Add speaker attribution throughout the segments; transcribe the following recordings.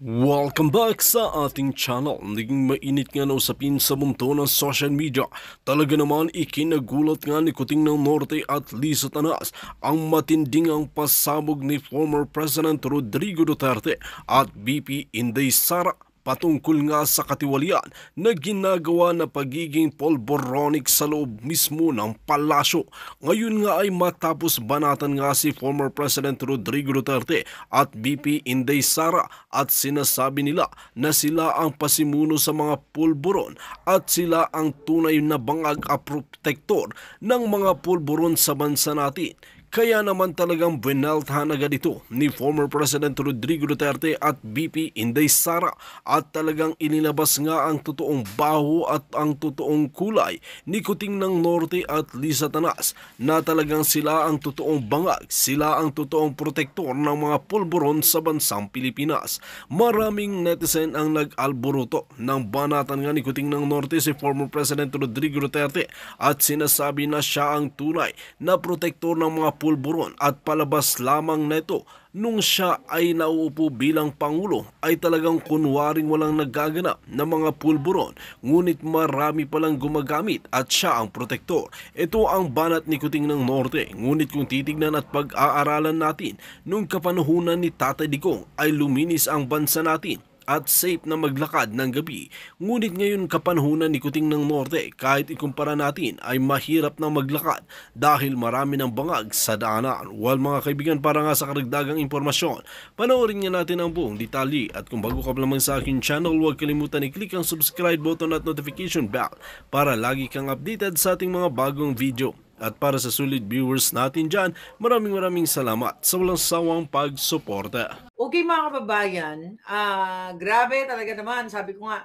Speaker 1: Welcome back sa ating channel. Naging mainit nga na usapin sa mundo ng social media. Talaga naman ikinagulat nga ni Kuting ng Norte at Lisa Tanas ang matinding ang pasabog ni former President Rodrigo Duterte at BP Inday Sara patungkol nga sa katiwalian na ginagawa na pagiging polboronic sa loob mismo ng palasyo. Ngayon nga ay matapos banatan nga si former President Rodrigo Duterte at VP Inday Sara at sinasabi nila na sila ang pasimuno sa mga polboron at sila ang tunay na bangag at protector ng mga polboron sa bansa natin. Kaya naman talagang binaltahan agad ito ni former President Rodrigo Duterte at BP Inday Sara at talagang inilabas nga ang totoong baho at ang totoong kulay ni Kuting ng Norte at Lisa Tanas na talagang sila ang totoong bangag, sila ang totoong protektor ng mga pulburon sa bansang Pilipinas. Maraming netizen ang nag-alboruto ng banatan nga ni Kuting ng Norte si former President Rodrigo Duterte at sinasabi na siya ang tunay na protektor ng mga pulburon at palabas lamang na ito nung siya ay nauupo bilang Pangulo ay talagang kunwaring walang nagaganap na mga pulburon ngunit marami palang gumagamit at siya ang protektor. Ito ang banat ni Kuting ng Norte ngunit kung titignan at pag-aaralan natin nung kapanahunan ni Tatay Digong ay luminis ang bansa natin at safe na maglakad ng gabi. Ngunit ngayon kapanhunan ni Kuting ng Norte kahit ikumpara natin ay mahirap na maglakad dahil marami ng bangag sa daanan. Well mga kaibigan para nga sa karagdagang impormasyon, panoorin nga natin ang buong detalye at kung bago ka lamang sa akin channel huwag kalimutan i-click ang subscribe button at notification bell para lagi kang updated sa ating mga bagong video. At para sa sulit viewers natin dyan, maraming maraming salamat sa walang sawang pagsuporta.
Speaker 2: Okay mga kababayan, uh, grabe talaga naman. Sabi ko nga,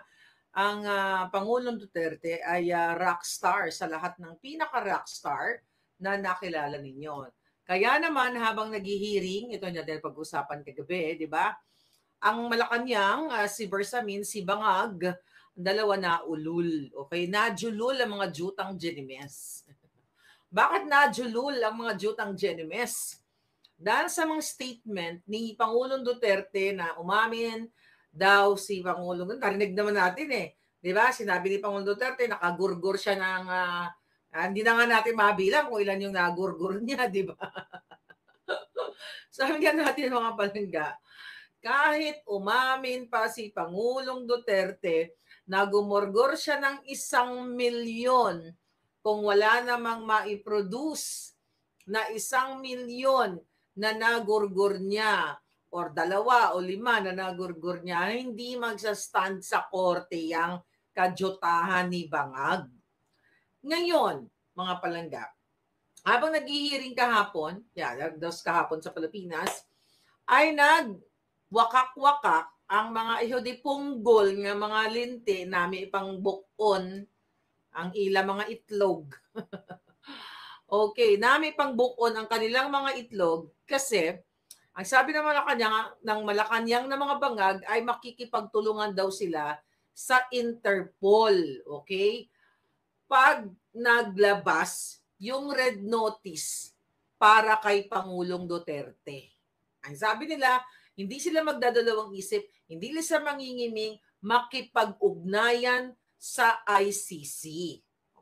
Speaker 2: ang uh, Pangulong Duterte ay uh, ah, rockstar sa lahat ng pinaka-rockstar na nakilala ninyo. Kaya naman habang naghihiring, ito niya din pag-usapan kagabi, di ba? Ang Malacanang, uh, si Bersamin, si Bangag, dalawa na ulul. Okay, najulul ang mga jutang genimes. Bakit na julul ang mga jutang Genemes? Dahil sa mga statement ni Pangulong Duterte na umamin daw si Pangulong, narinig naman natin eh, di ba? Sinabi ni Pangulong Duterte, nakagurgur siya ng, uh, hindi na nga natin mabilang kung ilan yung nagurgur niya, di ba? Sabi nga natin mga palangga, kahit umamin pa si Pangulong Duterte na siya ng isang milyon kung wala namang maiproduce na isang milyon na nagurgur niya or dalawa o lima na nagurgur niya, hindi magsastand sa korte ang kajotahan ni Bangag. Ngayon, mga palangga, habang naghihiring kahapon, yeah, nagdos kahapon sa Pilipinas, ay nagwakak-wakak ang mga iho ng punggol nga mga linti nami ipangbukon ang ila mga itlog. okay, nami pang bukon ang kanilang mga itlog kasi ang sabi ng Malacanang, ng Malacanang na mga bangag ay makikipagtulungan daw sila sa Interpol. Okay? Pag naglabas yung red notice para kay Pangulong Duterte. Ang sabi nila, hindi sila magdadalawang isip, hindi sila mangingiming, makipag-ugnayan sa ICC.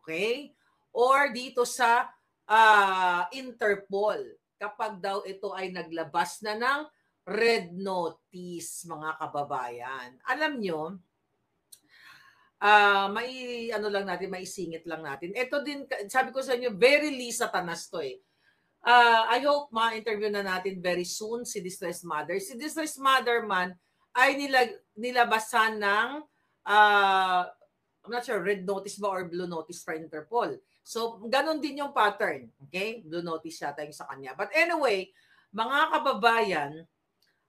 Speaker 2: Okay? Or dito sa uh, Interpol kapag daw ito ay naglabas na ng red notice mga kababayan. Alam nyo, uh, may ano lang natin, may singit lang natin. Ito din, sabi ko sa inyo, very Lisa Tanas to eh. Uh, I hope ma-interview na natin very soon si Distressed Mother. Si Distressed Mother man ay nilag, nilabasan ng uh, I'm not sure, red notice ba or blue notice for Interpol. So, ganun din yung pattern. Okay? Blue notice yata yung sa kanya. But anyway, mga kababayan,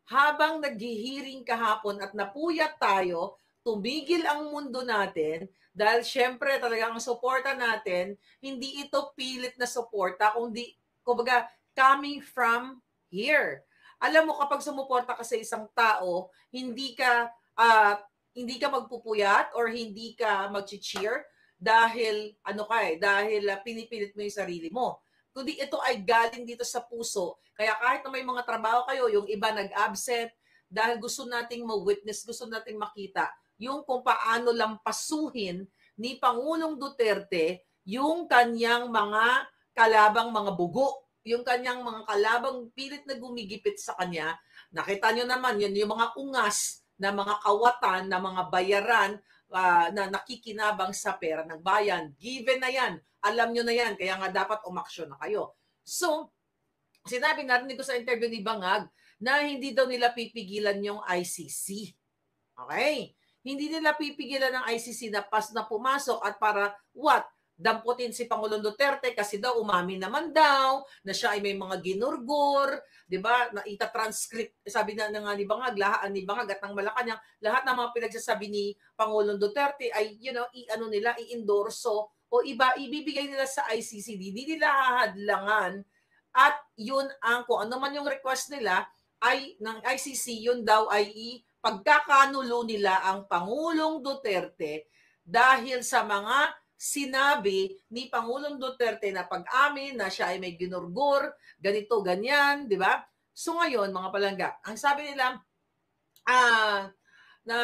Speaker 2: habang naghihiring kahapon at napuyat tayo, tumigil ang mundo natin dahil syempre talagang ang suporta natin, hindi ito pilit na suporta, kundi, kumbaga, coming from here. Alam mo, kapag sumuporta ka sa isang tao, hindi ka uh, hindi ka magpupuyat or hindi ka mag-cheer dahil ano ka eh, dahil ah, pinipilit mo yung sarili mo. Kundi ito ay galing dito sa puso. Kaya kahit na may mga trabaho kayo, yung iba nag-absent, dahil gusto nating ma-witness, gusto nating makita yung kung paano lang pasuhin ni Pangulong Duterte yung kanyang mga kalabang mga bugo, yung kanyang mga kalabang pilit na gumigipit sa kanya. Nakita nyo naman, 'yan yung mga ungas na mga kawatan, na mga bayaran uh, na nakikinabang sa pera ng bayan. Given na yan. Alam nyo na yan. Kaya nga dapat umaksyon na kayo. So, sinabi rin ko sa interview ni Bangag na hindi daw nila pipigilan yung ICC. Okay? Hindi nila pipigilan ng ICC na pas na pumasok at para what? damputin si Pangulong Duterte kasi daw umami naman daw na siya ay may mga ginurgur, 'di ba? Na ita-transcript sabi na, na nga ni Bangag, lahat ni Bangag at ng Malacanang, lahat ng mga pinagsasabi ni Pangulong Duterte ay you know, iano nila, iendorso o iba ibibigay nila sa ICC. Hindi nila hahadlangan at yun ang kung ano man yung request nila ay ng ICC yun daw ay i pagkakanulo nila ang Pangulong Duterte dahil sa mga sinabi ni Pangulong Duterte na pag-amin na siya ay may ginurgur, ganito, ganyan, di ba? So ngayon, mga palangga, ang sabi nila, ah, na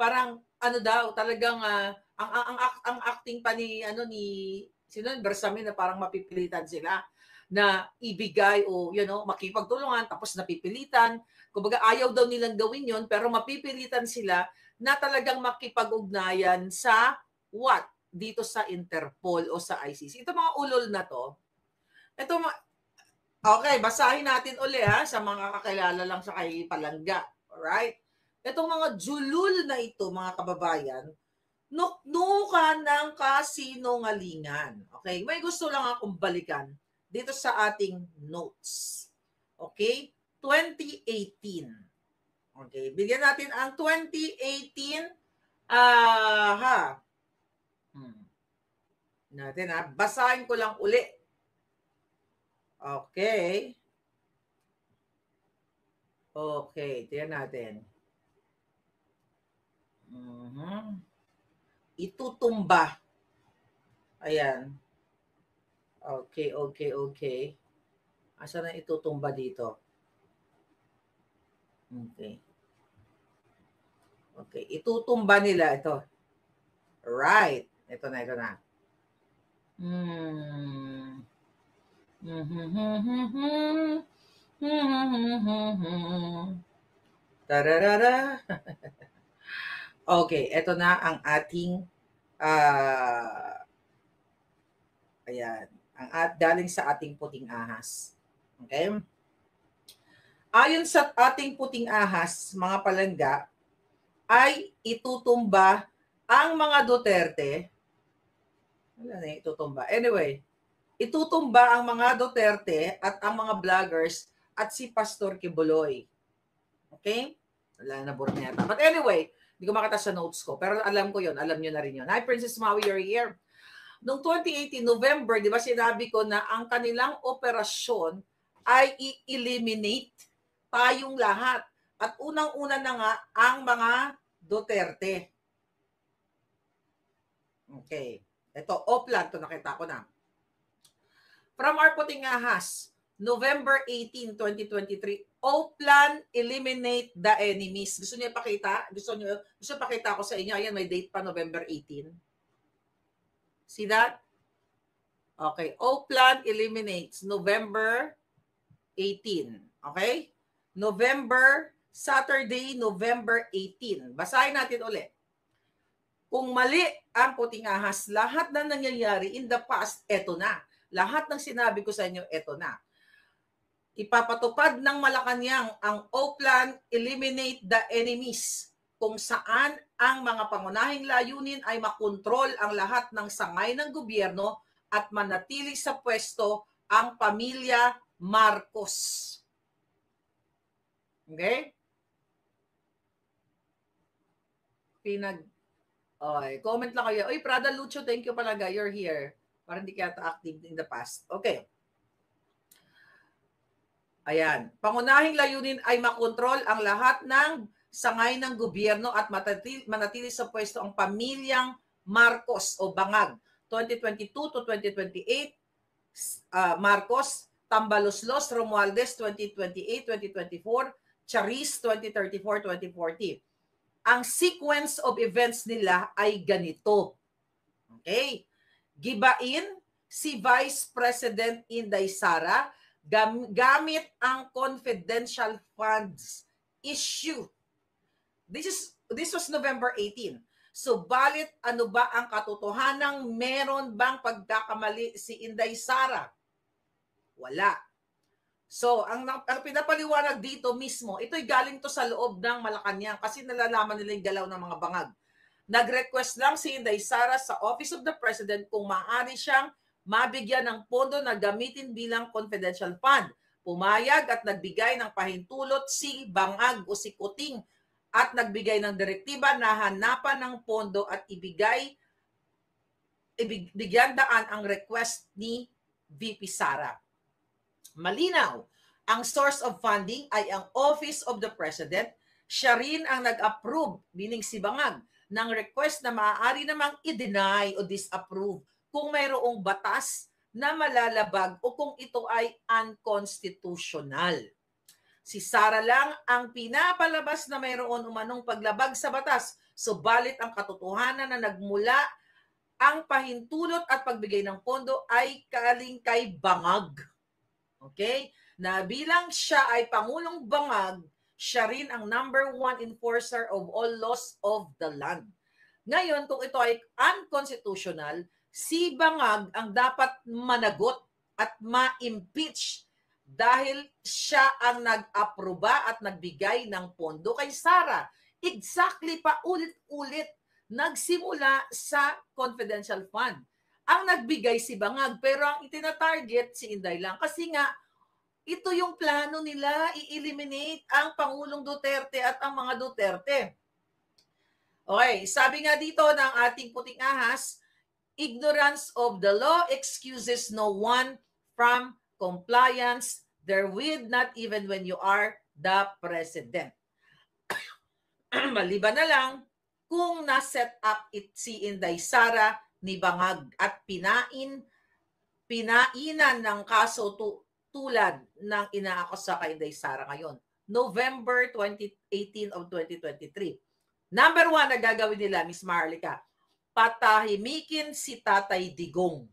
Speaker 2: parang ano daw talagang uh, ang, ang ang ang acting pa ni ano ni sino Bersamin na parang mapipilitan sila na ibigay o you know makipagtulungan tapos napipilitan kumbaga ayaw daw nilang gawin yon pero mapipilitan sila na talagang makipag-ugnayan sa what dito sa Interpol o sa ICC. Ito mga ulol na to. Ito ma- Okay, basahin natin uli ha sa mga kakilala lang sa kay Palangga. Alright? Itong mga julul na ito, mga kababayan, nuknukan ng kasinungalingan. Okay? May gusto lang akong balikan dito sa ating notes. Okay? 2018. Okay, bigyan natin ang 2018 ah uh, ha, natin ha. Basahin ko lang uli. Okay. Okay, tiyan natin. Mm-hmm. Itutumba. Ayan. Okay, okay, okay. Asa na itutumba dito? Okay. Okay, itutumba nila ito. Right. Ito na, ito na. Mm. Tararara. okay, ito na ang ating uh, ayan, ang at daling sa ating puting ahas. Okay? Ayon sa ating puting ahas, mga palangga, ay itutumba ang mga Duterte wala na itutumba. Anyway, itutumba ang mga Duterte at ang mga vloggers at si Pastor Kibuloy. Okay? Wala na burneta. But anyway, hindi ko makita sa notes ko. Pero alam ko yon Alam nyo na rin yun. Hi, Princess Maui, you're here. Noong 2018, November, di ba sinabi ko na ang kanilang operasyon ay i-eliminate tayong lahat. At unang-una na nga ang mga Duterte. Okay. Ito, Oplan, to nakita ko na. From our puting ahas, November 18, 2023, Oplan eliminate the enemies. Gusto niyo ipakita? Gusto niyo gusto ipakita ko sa inyo. Ayan, may date pa November 18. See that? Okay, Oplan eliminates November 18. Okay? November Saturday, November 18. Basahin natin ulit. Kung mali ang puting ahas, lahat na nangyayari in the past, eto na. Lahat ng sinabi ko sa inyo, eto na. Ipapatupad ng Malacanang ang O-Plan, Eliminate the Enemies, kung saan ang mga pangunahing layunin ay makontrol ang lahat ng sangay ng gobyerno at manatili sa pwesto ang pamilya Marcos. Okay? Pinag Oy, comment lang kayo. Oy, Prada Lucho, thank you pala, guy. You're here. Parang hindi kaya active in the past. Okay. Ayan. Pangunahing layunin ay makontrol ang lahat ng sangay ng gobyerno at matatili, manatili sa pwesto ang pamilyang Marcos o Bangag 2022 to 2028 uh, ah, Marcos Tambaloslos Romualdez 2028-2024 Charis 2034-2040 ang sequence of events nila ay ganito. Okay? Gibain si Vice President Inday Sara gam- gamit ang confidential funds issue. This is this was November 18. So balit ano ba ang katotohanang meron bang pagkakamali si Inday Sara? Wala. So, ang, ang pinapaliwanag dito mismo, ito'y galing to sa loob ng Malacanang kasi nalalaman nila yung galaw ng mga bangag. Nag-request lang si Inday Sara sa Office of the President kung maaari siyang mabigyan ng pondo na gamitin bilang confidential fund. Pumayag at nagbigay ng pahintulot si Bangag o si Kuting at nagbigay ng direktiba na hanapan ng pondo at ibigay ibigyan daan ang request ni VP Sara. Malinaw, ang source of funding ay ang Office of the President. Siya rin ang nag-approve, meaning si Bangag, ng request na maaari namang i-deny o disapprove kung mayroong batas na malalabag o kung ito ay unconstitutional. Si Sara lang ang pinapalabas na mayroon umanong paglabag sa batas. Subalit ang katotohanan na nagmula ang pahintulot at pagbigay ng pondo ay kaling kay bangag. Okay? Na bilang siya ay Pangulong Bangag, siya rin ang number one enforcer of all laws of the land. Ngayon, kung ito ay unconstitutional, si Bangag ang dapat managot at ma-impeach dahil siya ang nag-aproba at nagbigay ng pondo kay Sara. Exactly pa ulit-ulit nagsimula sa confidential fund ang nagbigay si Bangag, pero ang itinatarget si Inday lang. Kasi nga, ito yung plano nila, i-eliminate ang Pangulong Duterte at ang mga Duterte. Okay, sabi nga dito ng ating puting ahas, ignorance of the law excuses no one from compliance therewith, not even when you are the president. Maliban na lang kung na-set up it si Inday Sara nibangag at pinain pinainan ng kaso tu- tulad ng inaakusa kay Day Sara ngayon. November 2018 of 2023. Number one na gagawin nila, Miss Marlica, patahimikin si Tatay Digong.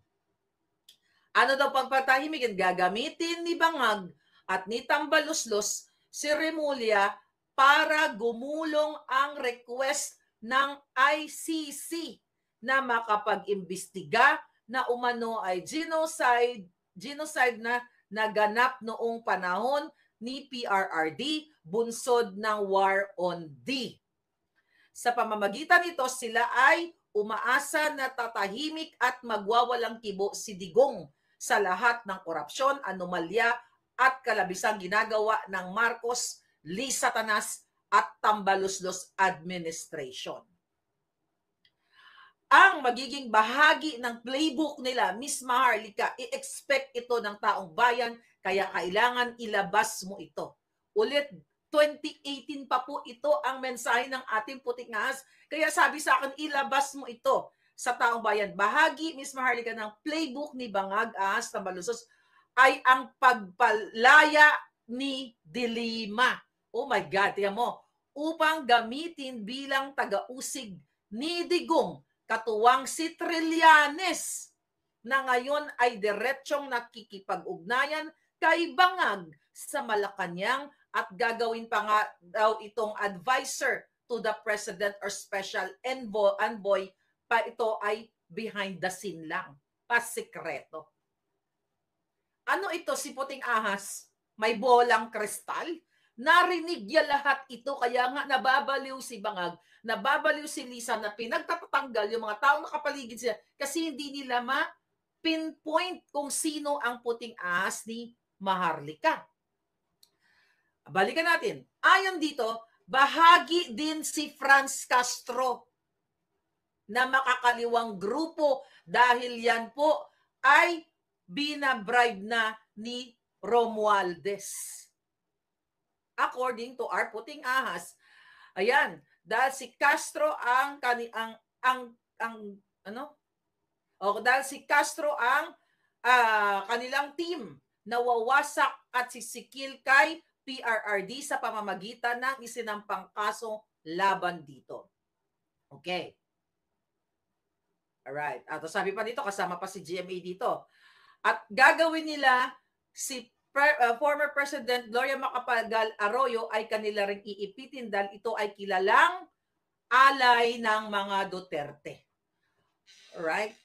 Speaker 2: Ano daw pagpatahimikin? Gagamitin ni Bangag at ni Tambaluslos si Remulia para gumulong ang request ng ICC na makapag-imbestiga na umano ay genocide, genocide na naganap noong panahon ni PRRD bunsod ng War on D. Sa pamamagitan nito, sila ay umaasa na tatahimik at magwawalang kibo si Digong sa lahat ng korupsyon, anomalya at kalabisang ginagawa ng Marcos, Lee Satanas at Tambaluslos Administration ang magiging bahagi ng playbook nila, Miss Maharlika, i-expect ito ng taong bayan, kaya kailangan ilabas mo ito. Ulit, 2018 pa po ito ang mensahe ng ating putik ngas, Kaya sabi sa akin, ilabas mo ito sa taong bayan. Bahagi, Miss Maharlika, ng playbook ni Bangag Ahas na Malusos ay ang pagpalaya ni Dilima. Oh my God, tiyan mo. Upang gamitin bilang tagausig ni Digong katuwang si Trillanes na ngayon ay diretsyong nakikipag-ugnayan kay Bangag sa Malacanang at gagawin pa nga daw itong advisor to the president or special envoy, envoy pa ito ay behind the scene lang, pasikreto. Ano ito si puting ahas? May bolang kristal? Narinig niya lahat ito kaya nga nababaliw si Bangag, nababaliw si Lisa na pinagtatanggal yung mga tao na kapaligid siya kasi hindi nila ma pinpoint kung sino ang puting ahas ni Maharlika. Balikan natin. Ayon dito, bahagi din si Franz Castro na makakaliwang grupo dahil yan po ay binabribe na ni Romualdez according to our puting ahas. Ayan, dahil si Castro ang kani ang ang ang ano? O dahil si Castro ang uh, kanilang team nawawasak at sisikil kay PRRD sa pamamagitan ng isinampang kaso laban dito. Okay. All right. At sabi pa dito, kasama pa si GMA dito. At gagawin nila si pre, uh, former President Gloria Macapagal Arroyo ay kanila ring iipitin dahil ito ay kilalang alay ng mga Duterte. Right?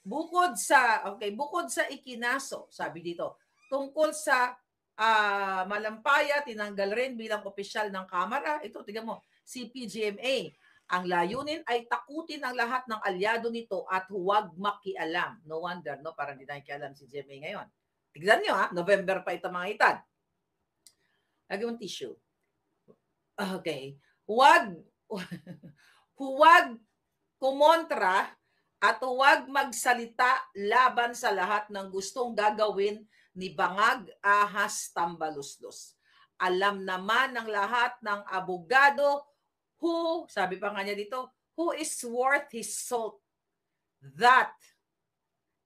Speaker 2: Bukod sa okay, bukod sa ikinaso, sabi dito, tungkol sa uh, malampaya tinanggal rin bilang opisyal ng Kamara. Ito tingnan mo, si Ang layunin ay takutin ang lahat ng alyado nito at huwag makialam. No wonder, no? Parang hindi kialam si GMA ngayon. Tignan nyo ha, November pa ito mga itan. Lagi mong tissue. Okay. Huwag, huwag kumontra at huwag magsalita laban sa lahat ng gustong gagawin ni Bangag Ahas Tambalusdos. Alam naman ng lahat ng abogado who, sabi pa nga niya dito, who is worth his salt that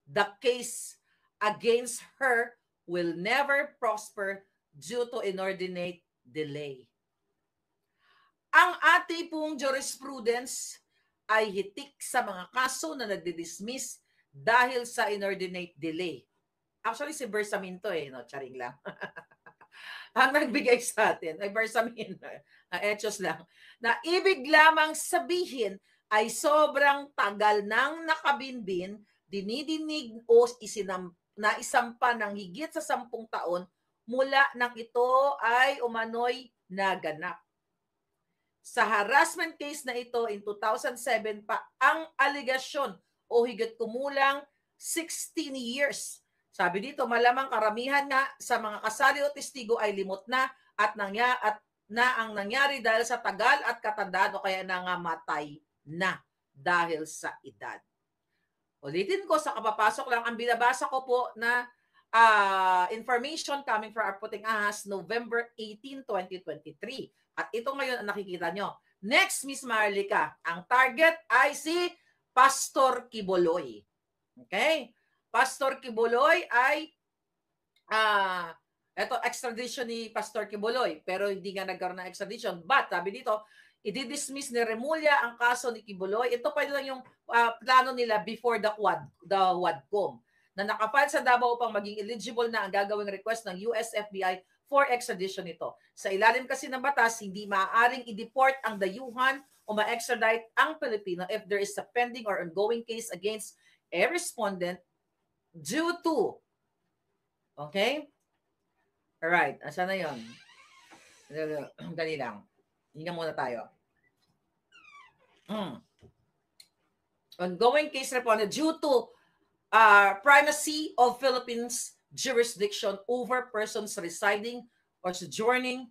Speaker 2: the case against her will never prosper due to inordinate delay. Ang ating pong jurisprudence ay hitik sa mga kaso na nagdi-dismiss dahil sa inordinate delay. Actually, si to eh, no? Charing lang. ang nagbigay sa atin ay Bersamin, uh, etos lang, na ibig lamang sabihin ay sobrang tagal nang nakabinbin, dinidinig o isinamp na isampa ng higit sa sampung taon mula nang ito ay umano'y naganap. Sa harassment case na ito in 2007 pa ang aligasyon o higit kumulang 16 years. Sabi dito, malamang karamihan nga sa mga kasali o testigo ay limot na at nangya at na ang nangyari dahil sa tagal at katandaan o kaya nangamatay na dahil sa edad. Ulitin ko, sa kapapasok lang, ang binabasa ko po na uh, information coming from our puting ahas, November 18, 2023. At ito ngayon ang nakikita nyo. Next, Miss Marlica, ang target ay si Pastor Kiboloy. Okay? Pastor Kiboloy ay ah uh, ito extradition ni Pastor Kiboloy pero hindi nga nagkaroon ng extradition but sabi dito Ididismiss ni Remulla ang kaso ni Kibuloy. Ito pa lang yung uh, plano nila before the Quad, the Quadcom na nakapal sa Davao upang maging eligible na ang gagawing request ng US FBI for extradition nito. Sa ilalim kasi ng batas, hindi maaaring i-deport ang dayuhan o ma-extradite ang Pilipino if there is a pending or ongoing case against a respondent due to Okay? Alright, asa na yon? Dali lang. Hinga muna tayo. Mm. Ongoing case responded due to uh, primacy of Philippines jurisdiction over persons residing or sojourning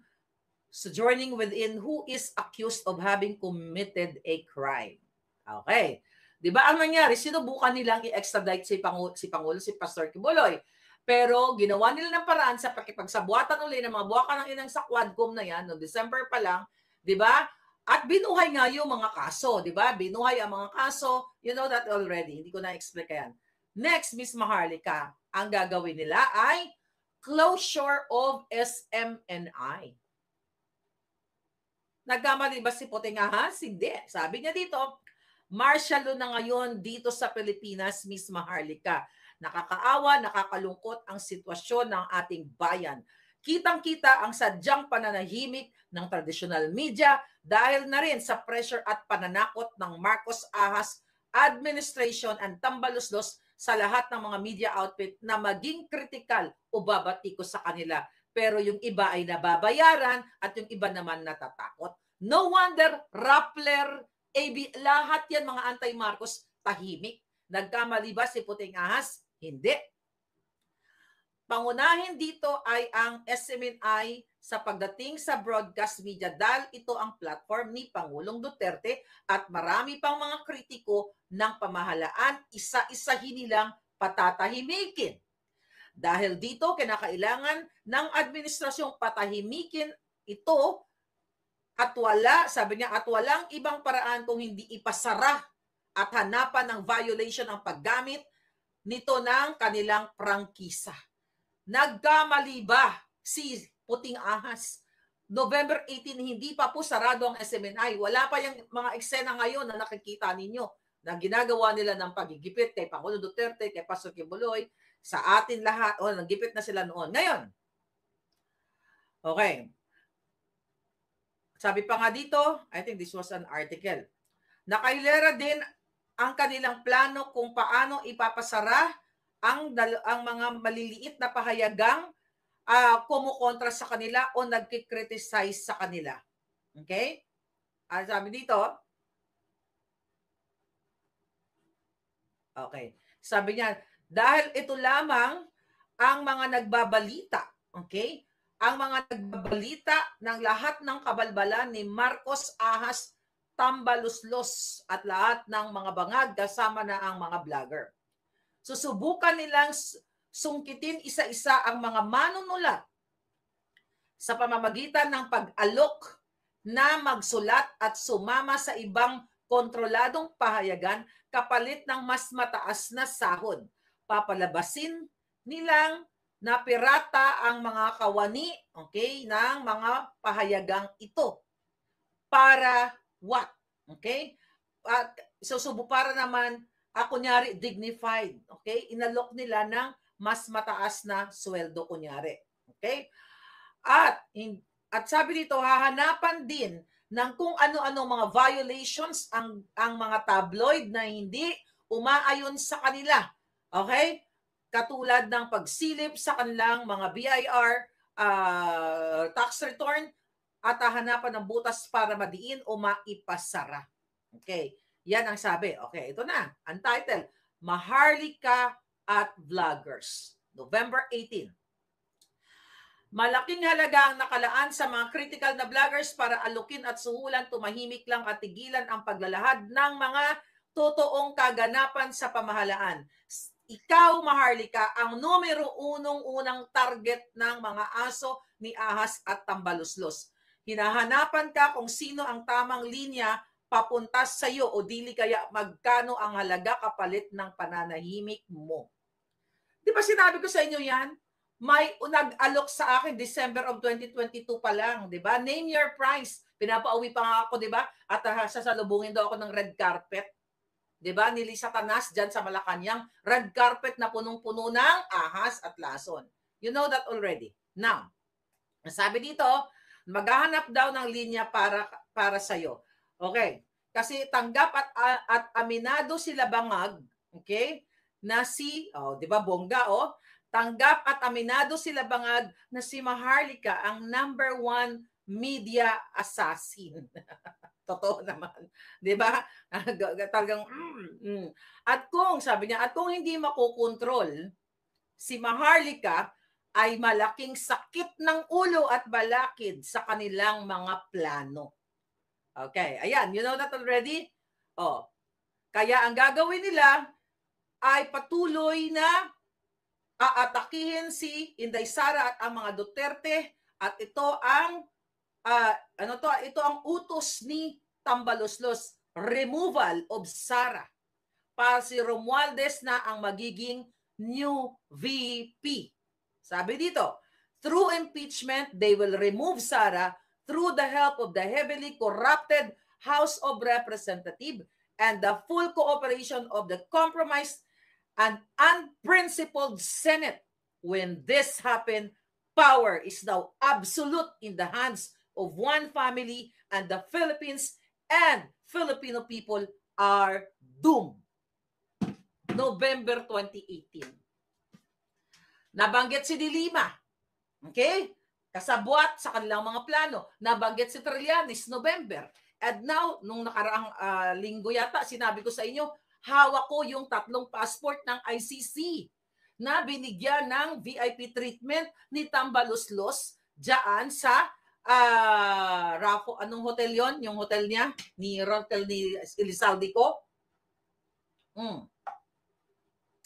Speaker 2: sojourning within who is accused of having committed a crime. Okay. 'Di ba ang nangyari, sinubukan nilang i-extradite si Pangulo si Pangulo si Pastor Kibuloy. Pero ginawa nila ng paraan sa pakipagsabuatan uli ng mga buwakan ng inang sa Quadcom na yan no December pa lang 'di ba? At binuhay nga yung mga kaso, 'di ba? Binuhay ang mga kaso. You know that already. Hindi ko na explain yan. Next, Miss Maharlika, ang gagawin nila ay closure of SMNI. Nagkamali ba si Potengahas? Hindi. Sabi niya dito, martial law na ngayon dito sa Pilipinas, Miss Maharlika. Nakakaawa, nakakalungkot ang sitwasyon ng ating bayan kitang-kita ang sadyang pananahimik ng traditional media dahil na rin sa pressure at pananakot ng Marcos Ahas administration and tambaluslos sa lahat ng mga media outfit na maging critical o babatiko sa kanila. Pero yung iba ay nababayaran at yung iba naman natatakot. No wonder Rappler, AB, lahat yan mga anti-Marcos tahimik. Nagkamali ba si Puting Ahas? Hindi. Pangunahin dito ay ang SMNI sa pagdating sa broadcast media dahil ito ang platform ni Pangulong Duterte at marami pang mga kritiko ng pamahalaan isa-isahin nilang patatahimikin. Dahil dito, kinakailangan ng administrasyong patahimikin ito at wala, sabi niya, at walang ibang paraan kung hindi ipasara at hanapan ng violation ang paggamit nito ng kanilang prangkisa. Nagkamali ba si puting ahas? November 18, hindi pa po sarado ang SMNI. Wala pa yung mga eksena ngayon na nakikita ninyo na ginagawa nila ng pagigipit kay Pangulo Duterte, kay Pastor Kibuloy, sa atin lahat. O, oh, nanggipit na sila noon. Ngayon, okay. Sabi pa nga dito, I think this was an article, nakailera din ang kanilang plano kung paano ipapasara ang, ang mga maliliit na pahayagang uh, kumukontra sa kanila o nagki-criticize sa kanila. Okay? Ano sabi dito? Okay. Sabi niya, dahil ito lamang ang mga nagbabalita, okay? Ang mga nagbabalita ng lahat ng kabalbalan ni Marcos Ahas Tambaluslos at lahat ng mga bangag kasama na ang mga vlogger. Susubukan nilang sungkitin isa-isa ang mga manunulat sa pamamagitan ng pag-alok na magsulat at sumama sa ibang kontroladong pahayagan kapalit ng mas mataas na sahod. Papalabasin nilang napirata ang mga kawani okay, ng mga pahayagang ito. Para what? Okay? At susubo para naman ah, kunyari, dignified. Okay? Inalok nila ng mas mataas na sweldo, kunyari. Okay? At, in, at sabi dito, hahanapan din ng kung ano-ano mga violations ang, ang mga tabloid na hindi umaayon sa kanila. Okay? Katulad ng pagsilip sa kanilang mga BIR, uh, ah, tax return, at hahanapan ng butas para madiin o maipasara. Okay. Yan ang sabi. Okay, ito na. Ang title, Maharlika at Vloggers. November 18. Malaking halaga ang nakalaan sa mga critical na vloggers para alukin at suhulan, tumahimik lang at tigilan ang paglalahad ng mga totoong kaganapan sa pamahalaan. Ikaw, Maharlika, ang numero unong unang target ng mga aso ni Ahas at Tambaluslos. Hinahanapan ka kung sino ang tamang linya papunta sa iyo o dili kaya magkano ang halaga kapalit ng pananahimik mo. Di ba sinabi ko sa inyo yan? May nag-alok sa akin December of 2022 pa lang, di ba? Name your price. Pinapauwi pa nga ako, di ba? At uh, sasalubungin daw ako ng red carpet. Di ba? Nili Satanas dyan sa Malacanang. Red carpet na punong-puno ng ahas at lason. You know that already. Now, sabi dito, maghahanap daw ng linya para para sa iyo. Okay. Kasi tanggap at, at aminado sila bangag, okay, na si, oh, di ba, bongga, oh, tanggap at aminado sila bangag na si Maharlika ang number one media assassin. Totoo naman. Di ba? Talagang, mm, mm. At kung, sabi niya, at kung hindi makokontrol si Maharlika ay malaking sakit ng ulo at balakid sa kanilang mga plano. Okay, ayan, you know that already? Oh. Kaya ang gagawin nila ay patuloy na aatakihin si Inday Sara at ang mga Duterte at ito ang uh, ano to, ito ang utos ni Tambaloslos, removal of Sara para si Romualdez na ang magiging new VP. Sabi dito, through impeachment, they will remove Sara through the help of the heavily corrupted House of Representatives and the full cooperation of the compromised and unprincipled Senate. When this happened, power is now absolute in the hands of one family and the Philippines and Filipino people are doomed. November 2018. Nabanggit si Dilima. Okay? kasabwat sa kanilang mga plano. Nabanggit si Trillanes, November. And now, nung nakaraang uh, linggo yata, sinabi ko sa inyo, hawak ko yung tatlong passport ng ICC na binigyan ng VIP treatment ni Tambaluslos diyan sa uh, ah, Raffo, anong hotel yon Yung hotel niya? Ni hotel eh, ni Elizalde ko? Mm.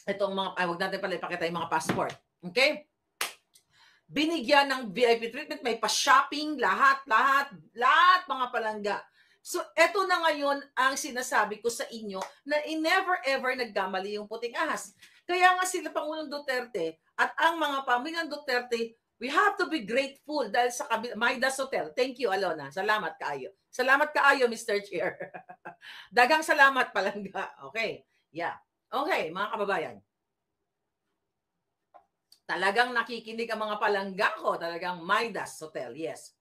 Speaker 2: Itong mga, ay, huwag natin pala ipakita yung mga passport. Okay? binigyan ng VIP treatment, may pa-shopping, lahat, lahat, lahat mga palangga. So, eto na ngayon ang sinasabi ko sa inyo na in never ever nagkamali yung puting ahas. Kaya nga sila Pangulong Duterte at ang mga pamilyang Duterte, we have to be grateful dahil sa kabila, Maida Hotel. Thank you, Alona. Salamat kaayo. Salamat kaayo, Mr. Chair. Dagang salamat palangga. Okay. Yeah. Okay, mga kababayan. Talagang nakikinig ang mga palangga ko, talagang Midas Hotel, yes.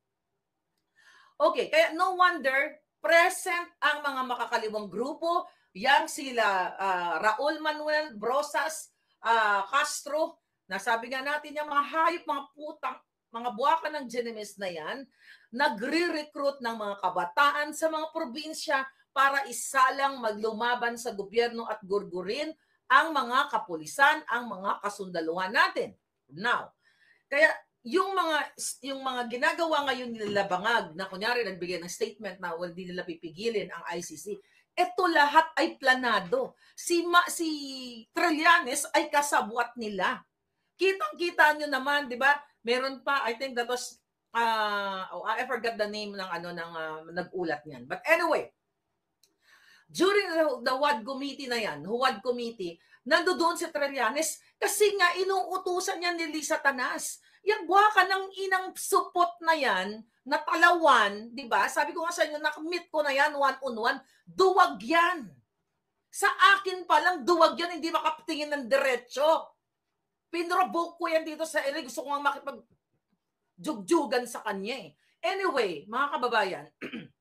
Speaker 2: Okay, kaya no wonder present ang mga makakaliwang grupo, yang sila uh, Raul Manuel Brosas uh, Castro, nasabi nga natin yung mga hayop, mga putang, mga buwakan ng Genemis na yan, nagre-recruit ng mga kabataan sa mga probinsya para isalang maglumaban sa gobyerno at gurgurin ang mga kapulisan, ang mga kasundaluhan natin. Now, kaya yung mga yung mga ginagawa ngayon nila bangag na kunyari nagbigay ng statement na well, hindi nila pipigilin ang ICC. Ito lahat ay planado. Si Ma, si Trillanes ay kasabwat nila. Kitang-kita nyo naman, 'di ba? Meron pa I think that was uh, oh, I forgot the name ng ano ng uh, nag-ulat niyan. But anyway, during the WAD committee na yan, WAD committee, nandoon si Trillanes kasi nga inuutusan niya ni Lisa Tanas. Yung buwaka ng inang supot na yan, na talawan, di ba? Sabi ko nga sa inyo, nakamit ko na yan, one on one, duwag yan. Sa akin pa lang, duwag yan, hindi makapatingin ng diretsyo. Pinroboke ko yan dito sa ere. Gusto ko nga makipag jugjugjugan sa kanya eh. Anyway, mga kababayan,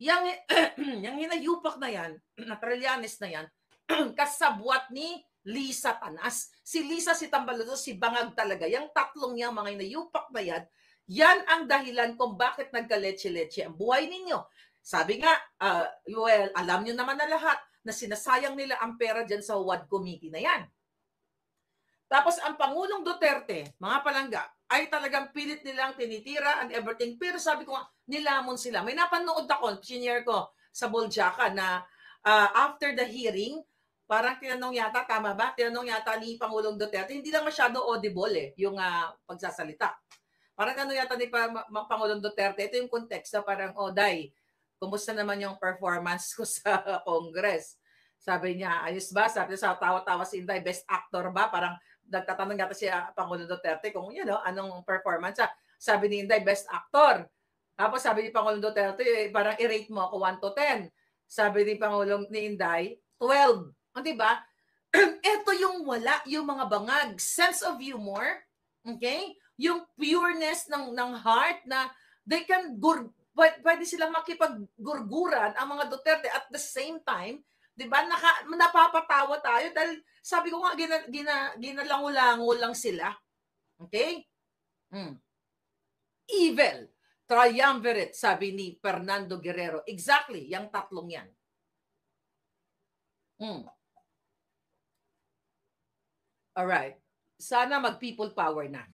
Speaker 2: Yang, yung hinayupak na yan, na Trillanes na yan, kasabwat ni Lisa Tanas. Si Lisa, si Tambalado, si Bangag talaga. Yung tatlong niyang mga hinayupak na yan, yan ang dahilan kung bakit nagka-leche-leche ang buhay ninyo. Sabi nga, uh, well, alam nyo naman na lahat na sinasayang nila ang pera dyan sa WAD committee na yan. Tapos ang Pangulong Duterte, mga palangga, ay talagang pilit nilang tinitira and everything. Pero sabi ko nga, nilamon sila. May napanood ako, senior ko, sa Boljaka na uh, after the hearing, parang tinanong yata, tama ba? Tinanong yata ni Pangulong Duterte, hindi lang masyado audible eh, yung uh, pagsasalita. Parang ano yata ni Pangulong Duterte, ito yung context na parang, oh, Day, kumusta naman yung performance ko sa Congress? Sabi niya, ayos ba? Sabi niya, tawa-tawa si Inday, best actor ba? Parang nagtatanong yata si Pangulo Duterte kung you know, anong performance siya. Sabi ni Inday, best actor. Tapos sabi ni Pangulo Duterte, eh, parang i-rate mo ako 1 to 10. Sabi ni Pangulong ni Inday, 12. O, di ba? Ito yung wala, yung mga bangag. Sense of humor, okay? Yung pureness ng, ng heart na they can gur- pwede silang makipaggurguran ang mga Duterte at the same time 'di ba? Naka, napapatawa tayo dahil sabi ko nga gina, gina, ginalangulango lang sila. Okay? Mm. Evil triumvirate sabi ni Fernando Guerrero. Exactly, yung tatlong 'yan. Mm. All right. Sana mag people power na.